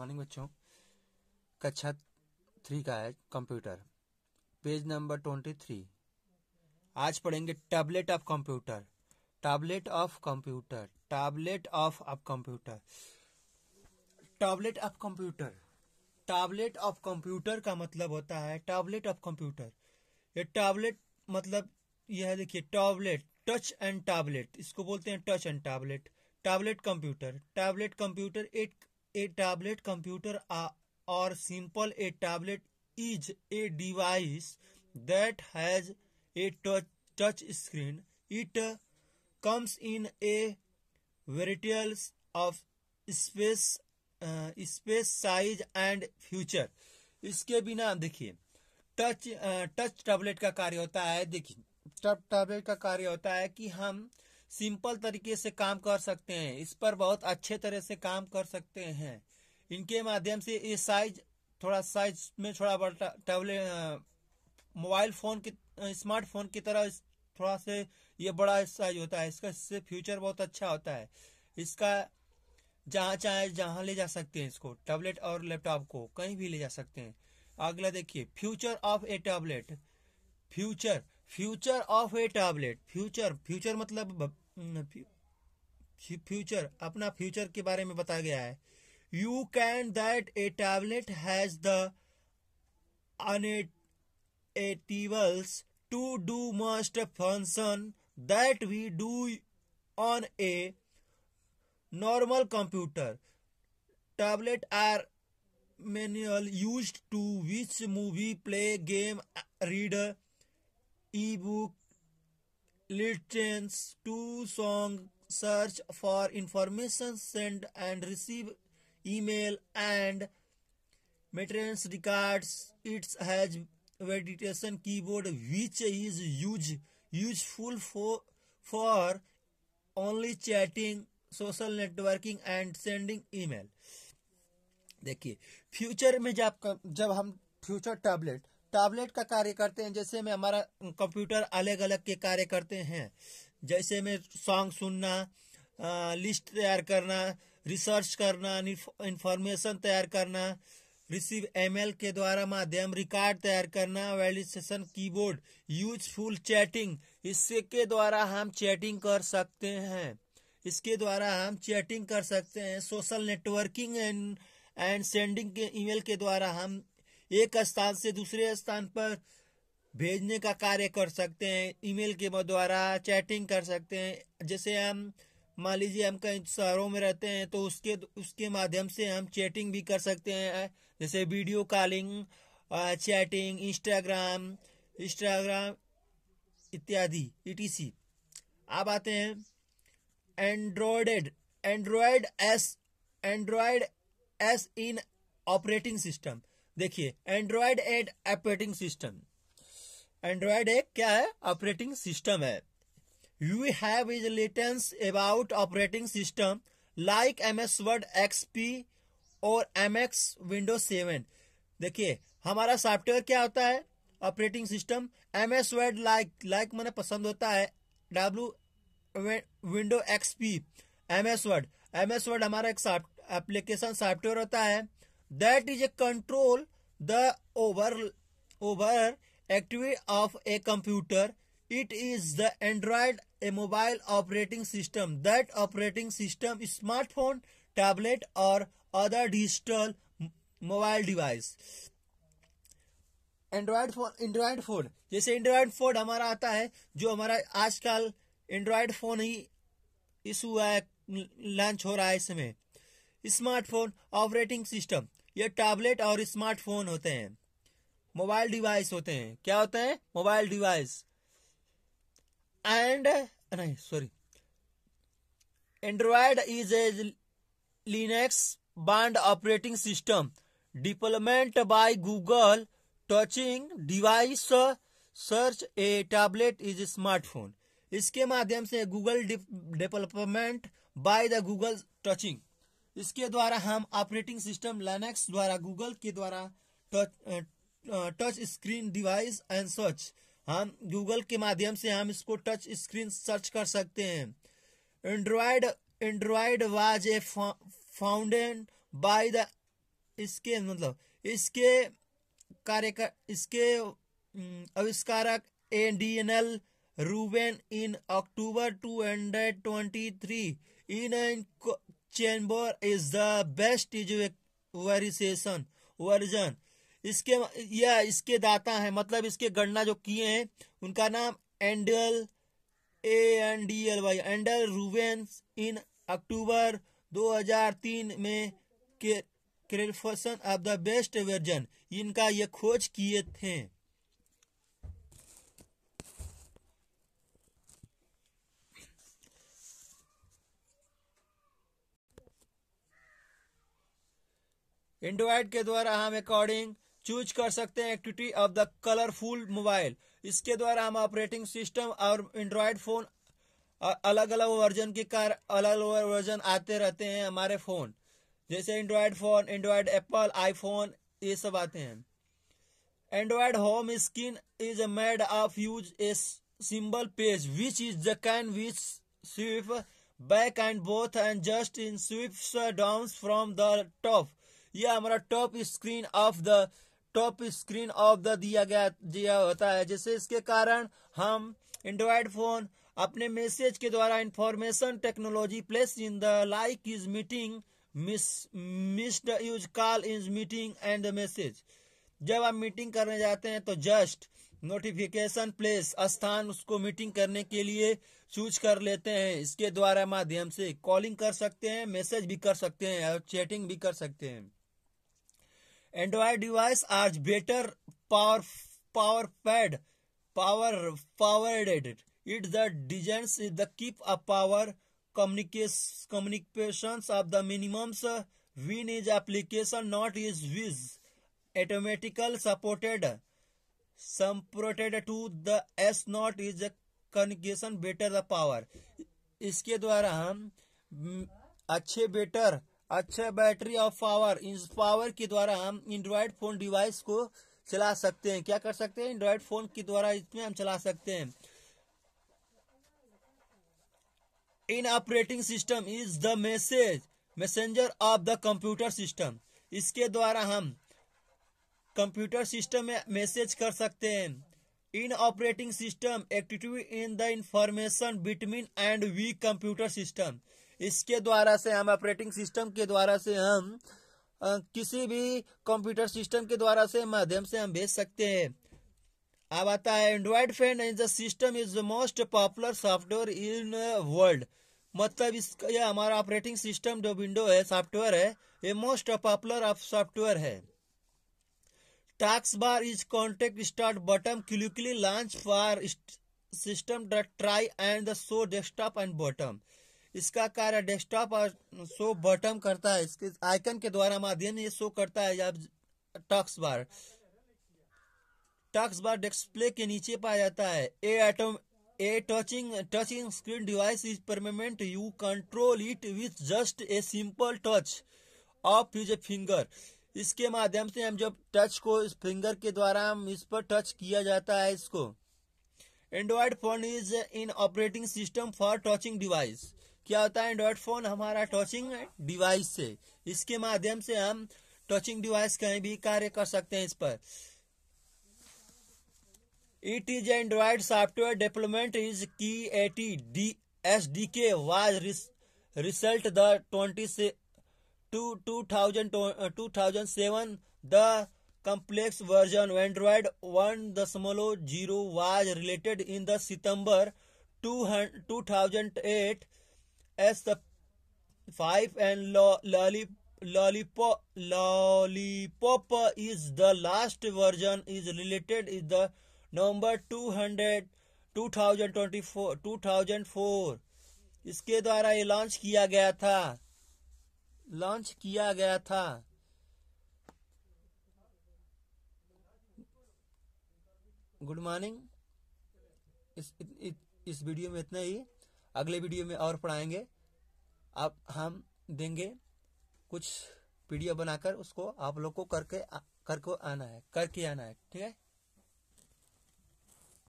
morning बच्चों कक्षा three का है computer page number twenty three आज पढ़ेंगे tablet of computer tablet of computer tablet of of computer tablet of computer tablet of computer का मतलब होता है टैबलेट ऑफ कंप्यूटर ये टैबलेट मतलब यह है देखिए टैबलेट टच एंड टैबलेट इसको बोलते हैं touch and tablet tablet computer tablet computer एक ए टैबलेट कंप्यूटर और simple a tablet is a device that has a touch screen it comes in a variety of space space size and future इसके बिना देखिए touch touch tablet का कार्य होता है देखिए टच टैबलेट का कार्य होता है कि हम सिंपल तरीके से काम कर सकते हैं इस पर बहुत अच्छे तरह से काम कर सकते हैं इनके माध्यम से ये साइज थोड़ा साइज में थोड़ा बड़ा टैबलेट मोबाइल फ़ोन की स्मार्टफोन की तरह थोड़ा से ये बड़ा साइज होता है इसका इससे फ्यूचर बहुत अच्छा होता है इसका जहाँ चाहे जहाँ ले जा सकते हैं इसको टैबलेट और लैपटॉप को कहीं भी ले जा सकते हैं अगला देखिए future of a tablet future future of a tablet future future मतलब फ्यूचर अपना फ्यूचर के बारे में बताया गया है you can that a tablet has the अनेटिवल्स to do must function that we do on a normal computer tablet are manual used to which movie play game read ebook listens to song search for information send and receive email and maintenance records it has meditation keyboard which is huge useful for for only chatting social networking and sending email देखिए future में जब जब हम future tablet tablet का कार्य करते हैं जैसे में हमारा कंप्यूटर अलग अलग के कार्य करते हैं जैसे में सॉन्ग सुनना लिस्ट तैयार करना रिसर्च करना इंफॉर्मेशन तैयार करना रिसीव एमएल के द्वारा माध्यम रिकॉर्ड तैयार करना वैलिडेशन कीबोर्ड यूजफुल चैटिंग इसके द्वारा हम चैटिंग कर सकते हैं इसके द्वारा हम चैटिंग कर सकते हैं social networking and and sending के ईमेल के द्वारा हम एक स्थान से दूसरे स्थान पर भेजने का कार्य कर सकते हैं ईमेल के द्वारा चैटिंग कर सकते हैं जैसे हम मान लीजिए हम कहीं शहरों में रहते हैं तो उसके उसके माध्यम से हम चैटिंग भी कर सकते हैं जैसे video calling chatting Instagram Instagram इत्यादि ईटीसी आप आते हैं Android Android as Android as in operating system देखिए एंड्रॉयड एड ऑपरेटिंग सिस्टम एंड्रॉयड एक क्या है ऑपरेटिंग सिस्टम है you have is latest about operating system like M S Word XP और एम एक्स विंडो सेवन देखिए हमारा सॉफ्टवेयर क्या होता है operating system M S Word like like मैंने पसंद होता है W window XP M S Word M S Word हमारा एक एप्लीकेशन सॉफ्टवेयर होता है that is a control the over over activity of a computer it is the Android a mobile operating system that operating system smartphone tablet और other digital mobile device Android phone Android phone जैसे Android phone हमारा आता है जो हमारा आजकल Android phone ही issue है लॉन्च हो रहा है इस समय स्मार्टफोन ऑपरेटिंग सिस्टम ये टैबलेट और स्मार्टफोन होते हैं मोबाइल डिवाइस होते हैं क्या होते हैं मोबाइल डिवाइस एंड नहीं sorry Android is as Linux based operating system deployment by Google touching device search a tablet is smartphone इसके माध्यम से Google development by the Google touching इसके द्वारा हम ऑपरेटिंग सिस्टम लेनेक्स द्वारा गूगल के द्वारा touch touch screen device and search हम गूगल के माध्यम से हम इसको टच स्क्रीन सर्च कर सकते हैं Android Android was a founded by the इसके मतलब इसके कार्य इसके आविष्कारक a Rubin in October two hundred twenty three in chamber is the best वेरिसेशन वर्जन इसके या इसके दाता है मतलब इसके गणना जो किए हैं उनका नाम Andy A N D L Y Andy Rubens in October 2003 में के क्रेफन ऑफ द बेस्ट वर्जन इनका ये खोज किए थे एंड्रॉइड के द्वारा हम अकॉर्डिंग चूज कर सकते हैं activity of the colourful mobile इसके द्वारा हम ऑपरेटिंग सिस्टम और एंड्रॉयड फोन अलग अलग वर्जन के कार अलग अलग वर्जन आते रहते हैं हमारे फोन जैसे Android phone Android Apple iPhone ये सब आते हैं Android home screen is made of use a symbol page which is the can which swipe back and both and just in swipe down from the top यह हमारा top screen of the top screen of the दिया गया दिया होता है जैसे इसके कारण हम एंड्रॉयड फोन अपने मैसेज के द्वारा information technology place in the like is meeting missed use call is meeting and the message जब आप मीटिंग करने जाते हैं तो जस्ट नोटिफिकेशन प्लेस स्थान उसको मीटिंग करने के लिए चूज कर लेते हैं इसके द्वारा माध्यम से कॉलिंग कर सकते हैं मैसेज भी कर सकते हैं और चैटिंग भी कर सकते हैं Android device are better power power pad power power added it the design the keep a power communication communication of the minimum win is application not is with automatically supported supported to the S not is communication better the power इसके द्वारा हम हम्म, अच्छे better अच्छे battery of power इस power के द्वारा हम एंड्रॉयड फोन डिवाइस को चला सकते हैं क्या कर सकते हैं एंड्रॉयड फोन के द्वारा इसमें हम चला सकते हैं in operating system is the message messenger of the computer system इसके द्वारा हम कंप्यूटर सिस्टम में मैसेज कर सकते हैं in operating system active in the information between and we computer system इसके द्वारा से हम ऑपरेटिंग सिस्टम के द्वारा से हम किसी भी कंप्यूटर सिस्टम के द्वारा से माध्यम से हम भेज सकते हैं अब आता है Android fan is the system is the most popular software in world मतलब इस यह हमारा ऑपरेटिंग सिस्टम जो विंडो है सॉफ्टवेयर है ये मोस्ट पॉपुलर ऑफ सॉफ्टवेयर है task bar is contact start button quickly launch for system try and the show desktop and bottom इसका कार्य डेस्कटॉप और शो बटम करता है इसके आइकन के द्वारा माध्यम ये शो करता है या टक्स बार टक्स बार डिस्प्ले के नीचे पाया जाता है a atom a touching touching screen device is permanent you control it with just a simple touch of use a finger इसके माध्यम से हम जब टच को इस फिंगर के द्वारा हम इस पर टच किया जाता है इसको Android phone is in operating system for touching device क्या होता है एंड्रॉयड फोन हमारा टचिंग डिवाइस से इसके माध्यम से हम टचिंग डिवाइस कहीं भी कार्य कर सकते हैं इस पर it is Android software development is की एटी डी एस डी के वाज रिजल्ट द ट्वेंटी से to two thousand two thousand seven the दशमलव zero was related in the in two thousand eight as the five and lo lollipop lollipop lollipop is the last version is related is the number 200 2024 2004 इसके द्वारा ये launch किया गया था launch किया गया था गुड मॉर्निंग इस, इस इस वीडियो में इतना ही अगले वीडियो में और पढ़ाएंगे आप हम देंगे कुछ पीडीएफ बनाकर उसको आप लोग को करके करके आना है करके आना है ठीक है